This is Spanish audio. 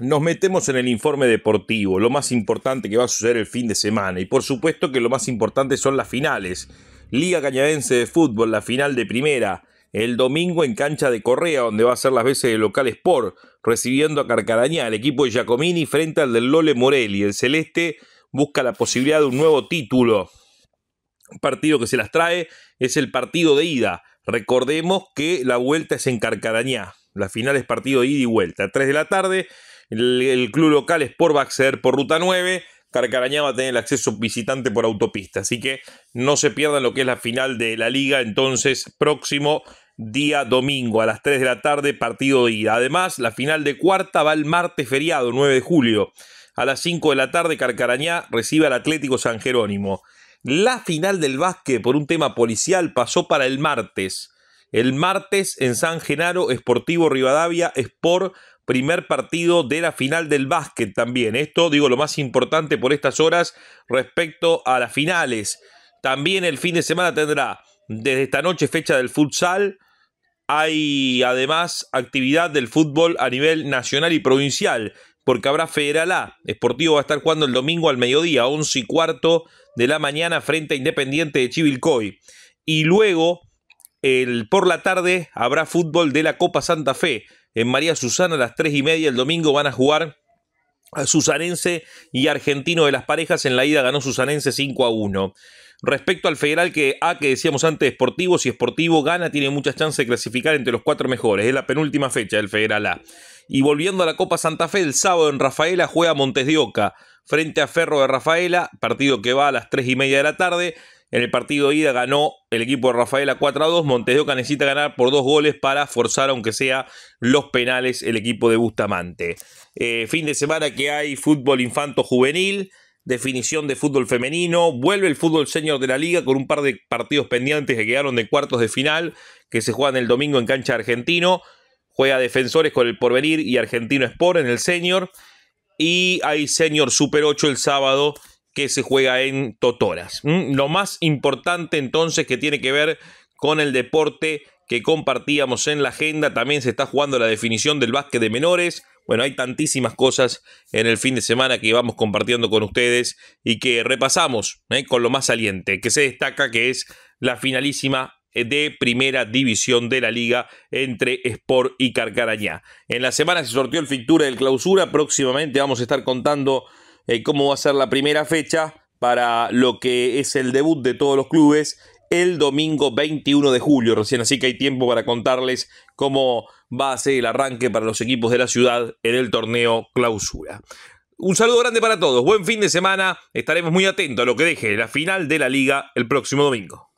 Nos metemos en el informe deportivo, lo más importante que va a suceder el fin de semana y por supuesto que lo más importante son las finales. Liga Cañadense de Fútbol, la final de primera, el domingo en cancha de Correa, donde va a ser las veces de local Sport, recibiendo a Carcarañá, el equipo de Giacomini frente al del Lole Morelli. El Celeste busca la posibilidad de un nuevo título. Un partido que se las trae es el partido de ida. Recordemos que la vuelta es en Carcarañá. La final es partido de ida y vuelta. 3 de la tarde, el, club local Sport va a acceder por ruta 9. Carcarañá va a tener el acceso visitante por autopista. Así que no se pierdan lo que es la final de la liga. Entonces, próximo día domingo a las 3 de la tarde, partido de ida. Además, la final de cuarta va el martes feriado, 9 de julio. A las 5 de la tarde, Carcarañá recibe al Atlético San Jerónimo. La final del básquet, por un tema policial, pasó para el martes. El martes en San Genaro, Esportivo Rivadavia, Sport primer partido de la final del básquet también. Esto digo lo más importante por estas horas respecto a las finales. También el fin de semana tendrá desde esta noche fecha del futsal. Hay además actividad del fútbol a nivel nacional y provincial, porque habrá Federal A. Esportivo va a estar jugando el domingo al mediodía, 11 y cuarto de la mañana, frente a Independiente de Chivilcoy. Y luego, el, por la tarde, habrá fútbol de la Copa Santa Fe en María Susana a las 3 y media. del domingo van a jugar a Susanense y Argentino de las parejas. En la ida ganó Susanense 5 a 1. Respecto al federal que A, ah, que decíamos antes, Sportivo, si Sportivo gana, tiene muchas chances de clasificar entre los cuatro mejores. Es la penúltima fecha del federal A. Y volviendo a la Copa Santa Fe, el sábado en Rafaela juega Montes de Oca frente a Ferro de Rafaela, partido que va a las 3 y media de la tarde. En el partido de ida ganó el equipo de Rafaela 4 a 2. Oca necesita ganar por dos goles para forzar, aunque sea los penales, el equipo de Bustamante. Eh, fin de semana que hay fútbol infanto-juvenil, definición de fútbol femenino. Vuelve el fútbol senior de la liga con un par de partidos pendientes que quedaron de cuartos de final, que se juegan el domingo en cancha argentino. Juega Defensores con el Porvenir y Argentino Sport en el senior. Y hay senior Super 8 el sábado que se juega en Totoras. ¿Mm? Lo más importante entonces que tiene que ver con el deporte que compartíamos en la agenda, también se está jugando la definición del básquet de menores. Bueno, hay tantísimas cosas en el fin de semana que vamos compartiendo con ustedes y que repasamos ¿eh? con lo más saliente, que se destaca que es la finalísima de primera división de la liga entre Sport y Carcarañá. En la semana se sortió el fictura del clausura, próximamente vamos a estar contando eh, cómo va a ser la primera fecha para lo que es el debut de todos los clubes el domingo 21 de julio recién, así que hay tiempo para contarles cómo va a ser el arranque para los equipos de la ciudad en el torneo clausura. Un saludo grande para todos, buen fin de semana, estaremos muy atentos a lo que deje la final de la liga el próximo domingo.